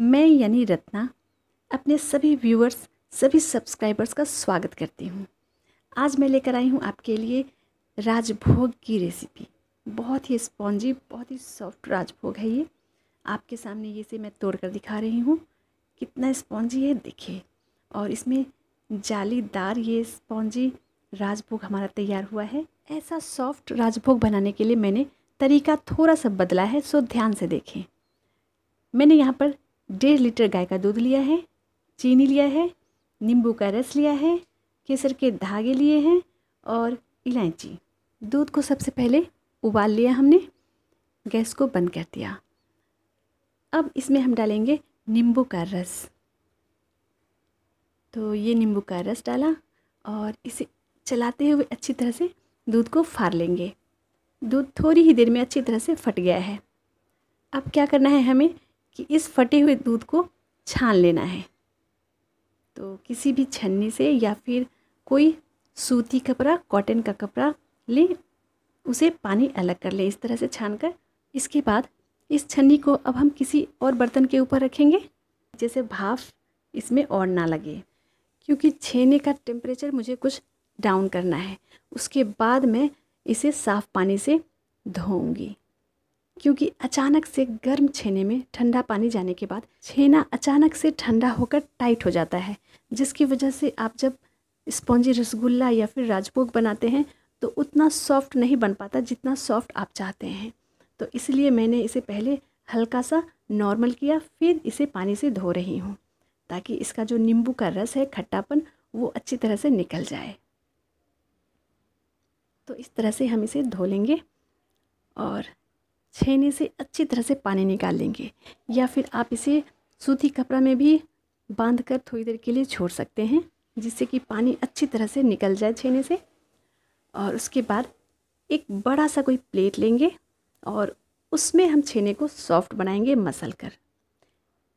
मैं यानी रत्ना अपने सभी व्यूअर्स सभी सब्सक्राइबर्स का स्वागत करती हूँ आज मैं लेकर आई हूँ आपके लिए राजभोग की रेसिपी बहुत ही स्पॉन्जी बहुत ही सॉफ्ट राजभोग है ये आपके सामने ये से मैं तोड़ कर दिखा रही हूँ कितना स्पॉन्जी है देखिए और इसमें जालीदार ये स्पॉन्जी राजभोग हमारा तैयार हुआ है ऐसा सॉफ्ट राजभोग बनाने के लिए मैंने तरीका थोड़ा सा बदला है सो ध्यान से देखें मैंने यहाँ पर डेढ़ लीटर गाय का दूध लिया है चीनी लिया है नींबू का रस लिया है केसर के धागे लिए हैं और इलायची दूध को सबसे पहले उबाल लिया हमने गैस को बंद कर दिया अब इसमें हम डालेंगे नींबू का रस तो ये नींबू का रस डाला और इसे चलाते हुए अच्छी तरह से दूध को फाड़ लेंगे दूध थोड़ी ही देर में अच्छी तरह से फट गया है अब क्या करना है हमें कि इस फटे हुए दूध को छान लेना है तो किसी भी छन्नी से या फिर कोई सूती कपड़ा कॉटन का कपड़ा ले उसे पानी अलग कर ले इस तरह से छान कर इसके बाद इस छन्नी को अब हम किसी और बर्तन के ऊपर रखेंगे जैसे भाप इसमें और ना लगे क्योंकि छेने का टेम्परेचर मुझे कुछ डाउन करना है उसके बाद मैं इसे साफ़ पानी से धोऊंगी क्योंकि अचानक से गर्म छेने में ठंडा पानी जाने के बाद छेना अचानक से ठंडा होकर टाइट हो जाता है जिसकी वजह से आप जब स्पॉन्जी रसगुल्ला या फिर राजभोग बनाते हैं तो उतना सॉफ्ट नहीं बन पाता जितना सॉफ्ट आप चाहते हैं तो इसलिए मैंने इसे पहले हल्का सा नॉर्मल किया फिर इसे पानी से धो रही हूँ ताकि इसका जो नींबू का रस है खट्टापन वो अच्छी तरह से निकल जाए तो इस तरह से हम इसे धो लेंगे और छेने से अच्छी तरह से पानी निकाल लेंगे या फिर आप इसे सूती कपड़ा में भी बांध कर थोड़ी देर के लिए छोड़ सकते हैं जिससे कि पानी अच्छी तरह से निकल जाए छेने से और उसके बाद एक बड़ा सा कोई प्लेट लेंगे और उसमें हम छेने को सॉफ्ट बनाएंगे मसल कर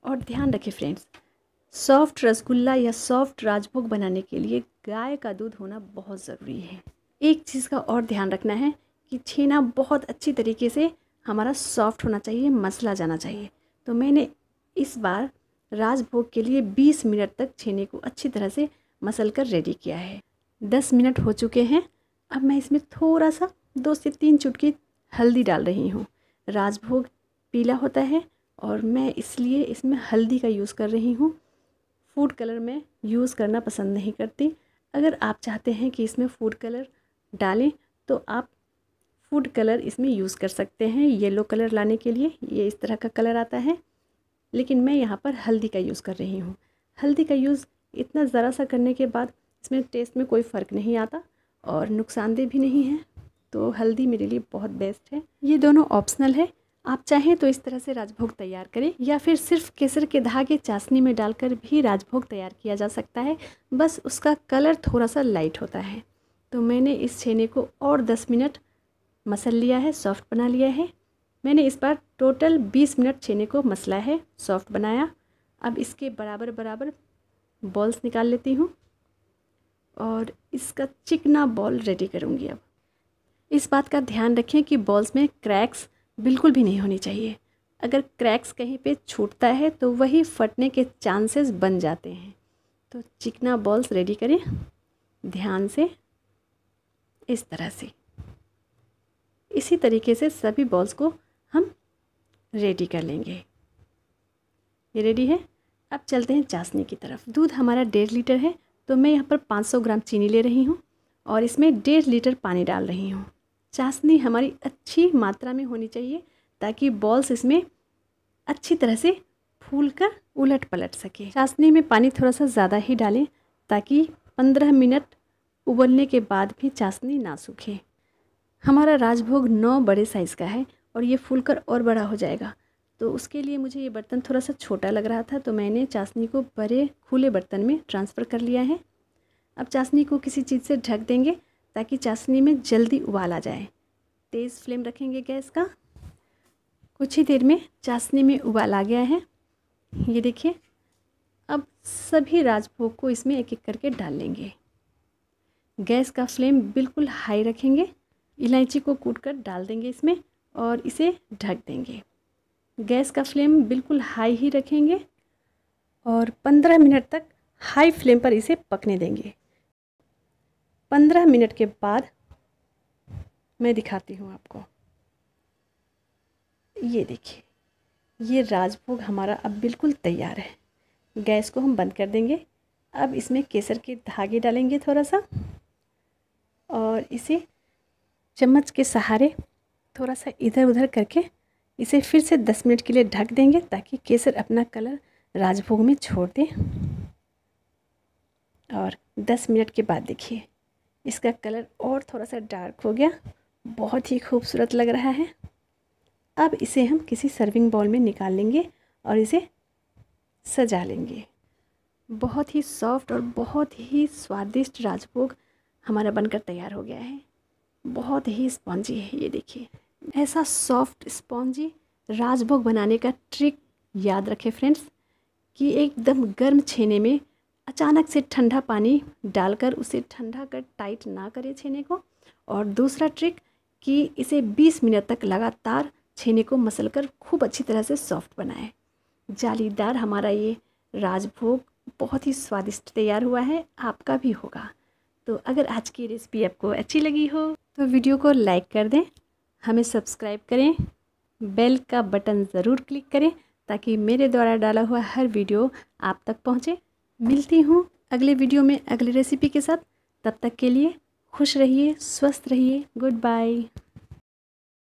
और ध्यान रखें फ्रेंड्स सॉफ्ट रसगुल्ला या सॉफ्ट राजभोग बनाने के लिए गाय का दूध होना बहुत ज़रूरी है एक चीज़ का और ध्यान रखना है कि छेना बहुत अच्छी तरीके से हमारा सॉफ्ट होना चाहिए मसला जाना चाहिए तो मैंने इस बार राजभोग के लिए 20 मिनट तक छेने को अच्छी तरह से मसल कर रेडी किया है 10 मिनट हो चुके हैं अब मैं इसमें थोड़ा सा दो से तीन चुटकी हल्दी डाल रही हूँ राजभोग पीला होता है और मैं इसलिए इसमें हल्दी का यूज़ कर रही हूँ फूड कलर मैं यूज़ करना पसंद नहीं करती अगर आप चाहते हैं कि इसमें फूड कलर डालें तो आप फूड कलर इसमें यूज़ कर सकते हैं येलो कलर लाने के लिए ये इस तरह का कलर आता है लेकिन मैं यहाँ पर हल्दी का यूज़ कर रही हूँ हल्दी का यूज़ इतना ज़रा सा करने के बाद इसमें टेस्ट में कोई फ़र्क नहीं आता और नुकसानदेह भी नहीं है तो हल्दी मेरे लिए बहुत बेस्ट है ये दोनों ऑप्शनल है आप चाहें तो इस तरह से राजभोग तैयार करें या फिर सिर्फ केसर के धागे चाशनी में डालकर भी राजभोग तैयार किया जा सकता है बस उसका कलर थोड़ा सा लाइट होता है तो मैंने इस छेने को और 10 मिनट मसल लिया है सॉफ्ट बना लिया है मैंने इस बार टोटल 20 मिनट छेने को मसला है सॉफ्ट बनाया अब इसके बराबर बराबर बॉल्स निकाल लेती हूँ और इसका चिकना बॉल रेडी करूँगी अब इस बात का ध्यान रखें कि बॉल्स में क्रैक्स बिल्कुल भी नहीं होनी चाहिए अगर क्रैक्स कहीं पे छूटता है तो वही फटने के चांसेस बन जाते हैं तो चिकना बॉल्स रेडी करें ध्यान से इस तरह से इसी तरीके से सभी बॉल्स को हम रेडी कर लेंगे ये रेडी है अब चलते हैं चाशनी की तरफ दूध हमारा डेढ़ लीटर है तो मैं यहाँ पर 500 ग्राम चीनी ले रही हूँ और इसमें डेढ़ लीटर पानी डाल रही हूँ चाशनी हमारी अच्छी मात्रा में होनी चाहिए ताकि बॉल्स इसमें अच्छी तरह से फूल कर उलट पलट सके चाशनी में पानी थोड़ा सा ज़्यादा ही डालें ताकि पंद्रह मिनट उबलने के बाद भी चाशनी ना सूखे हमारा राजभोग नौ बड़े साइज़ का है और ये फूलकर और बड़ा हो जाएगा तो उसके लिए मुझे ये बर्तन थोड़ा सा छोटा लग रहा था तो मैंने चाशनी को बड़े खुले बर्तन में ट्रांसफ़र कर लिया है अब चाशनी को किसी चीज़ से ढक देंगे ताकि चाशनी में जल्दी उबाल आ जाए तेज़ फ्लेम रखेंगे गैस का कुछ ही देर में चाशनी में उबाल आ गया है ये देखिए अब सभी राजभोग को इसमें एक एक करके डाल लेंगे गैस का फ्लेम बिल्कुल हाई रखेंगे इलायची को कूट कर डाल देंगे इसमें और इसे ढक देंगे गैस का फ्लेम बिल्कुल हाई ही रखेंगे और 15 मिनट तक हाई फ्लेम पर इसे पकने देंगे 15 मिनट के बाद मैं दिखाती हूँ आपको ये देखिए ये राजभोग हमारा अब बिल्कुल तैयार है गैस को हम बंद कर देंगे अब इसमें केसर के धागे डालेंगे थोड़ा सा और इसे चम्मच के सहारे थोड़ा सा इधर उधर करके इसे फिर से दस मिनट के लिए ढक देंगे ताकि केसर अपना कलर राजभोग में छोड़ दे और दस मिनट के बाद देखिए इसका कलर और थोड़ा सा डार्क हो गया बहुत ही खूबसूरत लग रहा है अब इसे हम किसी सर्विंग बॉल में निकाल लेंगे और इसे सजा लेंगे बहुत ही सॉफ्ट और बहुत ही स्वादिष्ट राजभोग हमारा बनकर तैयार हो गया है बहुत ही स्पॉन्जी है ये देखिए ऐसा सॉफ्ट स्पॉन्जी राजभोग बनाने का ट्रिक याद रखें फ्रेंड्स कि एकदम गर्म छेने में अचानक से ठंडा पानी डालकर उसे ठंडा कर टाइट ना करें छेने को और दूसरा ट्रिक कि इसे 20 मिनट तक लगातार छेने को मसल कर खूब अच्छी तरह से सॉफ्ट बनाएं जालीदार हमारा ये राजभोग बहुत ही स्वादिष्ट तैयार हुआ है आपका भी होगा तो अगर आज की रेसिपी आपको अच्छी लगी हो तो वीडियो को लाइक कर दें हमें सब्सक्राइब करें बेल का बटन ज़रूर क्लिक करें ताकि मेरे द्वारा डाला हुआ हर वीडियो आप तक पहुंचे मिलती हूँ अगले वीडियो में अगली रेसिपी के साथ तब तक के लिए खुश रहिए स्वस्थ रहिए गुड बाय